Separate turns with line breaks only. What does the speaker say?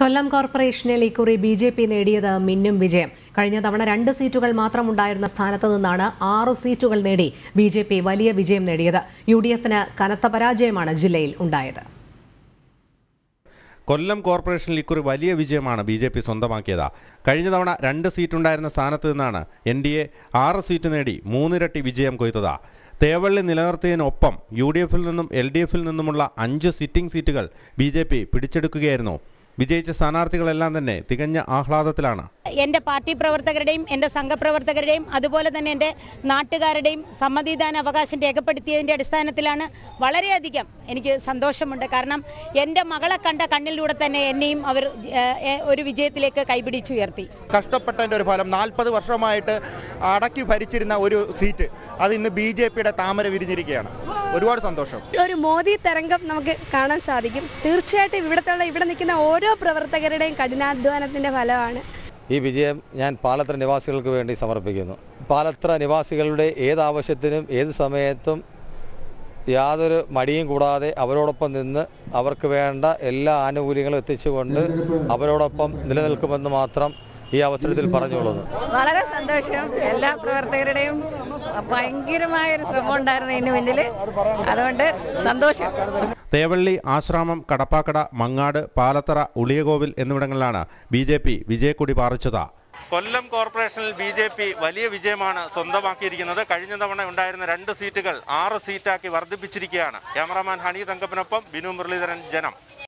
കൊല്ലം കോർപ്പറേഷനിൽ ഇക്കുറി B J P നേടിയത് മിന്നും വിജയം കഴിഞ്ഞ തവണ രണ്ട് സീറ്റുകൾ മാത്രമുണ്ടായിരുന്ന സ്ഥാനത്ത് നിന്നാണ് ആറു സീറ്റുകൾ നേടി ബി ജെ പി വലിയ വിജയം നേടിയത് യു ഡി എഫിന് കനത്ത പരാജയമാണ് ജില്ലയിൽ ഉണ്ടായത്
കൊല്ലം കോർപ്പറേഷനിൽ ഇക്കുറി വലിയ വിജയമാണ് ബി ജെ പി സ്വന്തമാക്കിയത് കഴിഞ്ഞ തവണ രണ്ട് സീറ്റുണ്ടായിരുന്ന സ്ഥാനത്ത് നിന്നാണ് എൻ ഡി എ ആറ് സീറ്റ് നേടി മൂന്നിരട്ടി വിജയം കൊയ്ത്തത് തേവള്ളി നിലനിർത്തിയതിനൊപ്പം യു ഡി എഫിൽ നിന്നും എൽ ഡി എഫിൽ നിന്നുമുള്ള അഞ്ച് സിറ്റിംഗ് സീറ്റുകൾ ബി ജെ പി പിടിച്ചെടുക്കുകയായിരുന്നു വിജയിച്ച സ്ഥാനാർത്ഥികളെല്ലാം തന്നെ തികഞ്ഞ ആഹ്ലാദത്തിലാണ്
എൻ്റെ പാർട്ടി പ്രവർത്തകരുടെയും എൻ്റെ സംഘപ്രവർത്തകരുടെയും അതുപോലെ തന്നെ എൻ്റെ നാട്ടുകാരുടെയും സമ്മതിദാന അവകാശം രേഖപ്പെടുത്തിയതിൻ്റെ അടിസ്ഥാനത്തിലാണ് വളരെയധികം എനിക്ക് സന്തോഷമുണ്ട് കാരണം എൻ്റെ മകളെ കണ്ട കണ്ണിലൂടെ തന്നെ എന്നെയും അവർ ഒരു വിജയത്തിലേക്ക് കൈപിടിച്ചുയർത്തി
കഷ്ടപ്പെട്ടതിൻ്റെ ഒരു ഫലം നാൽപ്പത് വർഷമായിട്ട് അടക്കി ഭരിച്ചിരുന്ന ഒരു സീറ്റ് അത് ഇന്ന് ബി ജെ പിയുടെ താമര വിരിഞ്ഞിരിക്കുകയാണ്
ഒരുപാട് സന്തോഷം
ഒരു മോദി തരംഗം നമുക്ക് കാണാൻ സാധിക്കും തീർച്ചയായിട്ടും ഇവിടത്തുള്ള ഇവിടെ നിൽക്കുന്ന ഓരോ പ്രവർത്തകരുടെയും കഠിനാധ്വാനത്തിൻ്റെ ഫലമാണ്
ഈ വിജയം ഞാൻ പാലത്ര നിവാസികൾക്ക് വേണ്ടി സമർപ്പിക്കുന്നു പാലത്ര നിവാസികളുടെ ഏതാവശ്യത്തിനും ഏത് സമയത്തും യാതൊരു മടിയും കൂടാതെ അവരോടൊപ്പം നിന്ന് അവർക്ക് വേണ്ട എല്ലാ ആനുകൂല്യങ്ങളും എത്തിച്ചുകൊണ്ട് അവരോടൊപ്പം നിലനിൽക്കുമെന്ന് മാത്രം ഈ അവസരത്തിൽ പറഞ്ഞുകൊള്ളുന്നു
വളരെ സന്തോഷം എല്ലാ പ്രവർത്തകരുടെയും ഭയങ്കരമായൊരു ശ്രമം ഉണ്ടായിരുന്നു ഇതിന് മുന്നിൽ അതുകൊണ്ട് സന്തോഷം
തേവള്ളി ആശ്രാമം കടപ്പാക്കട മങ്ങാട് പാലത്തറ ഉളിയകോവിൽ എന്നിവിടങ്ങളിലാണ് ബി ജെ പി വിജയക്കൊടി പാറിച്ചത് കൊല്ലം കോർപ്പറേഷനിൽ ബി ജെ പി വലിയ വിജയമാണ് സ്വന്തമാക്കിയിരിക്കുന്നത് കഴിഞ്ഞ തവണ ഉണ്ടായിരുന്ന രണ്ട് സീറ്റുകൾ ആറ് സീറ്റാക്കി വർദ്ധിപ്പിച്ചിരിക്കുകയാണ് ക്യാമറാമാൻ ഹണി തങ്കപ്പിനൊപ്പം ബിനു മുരളീധരൻ ജനം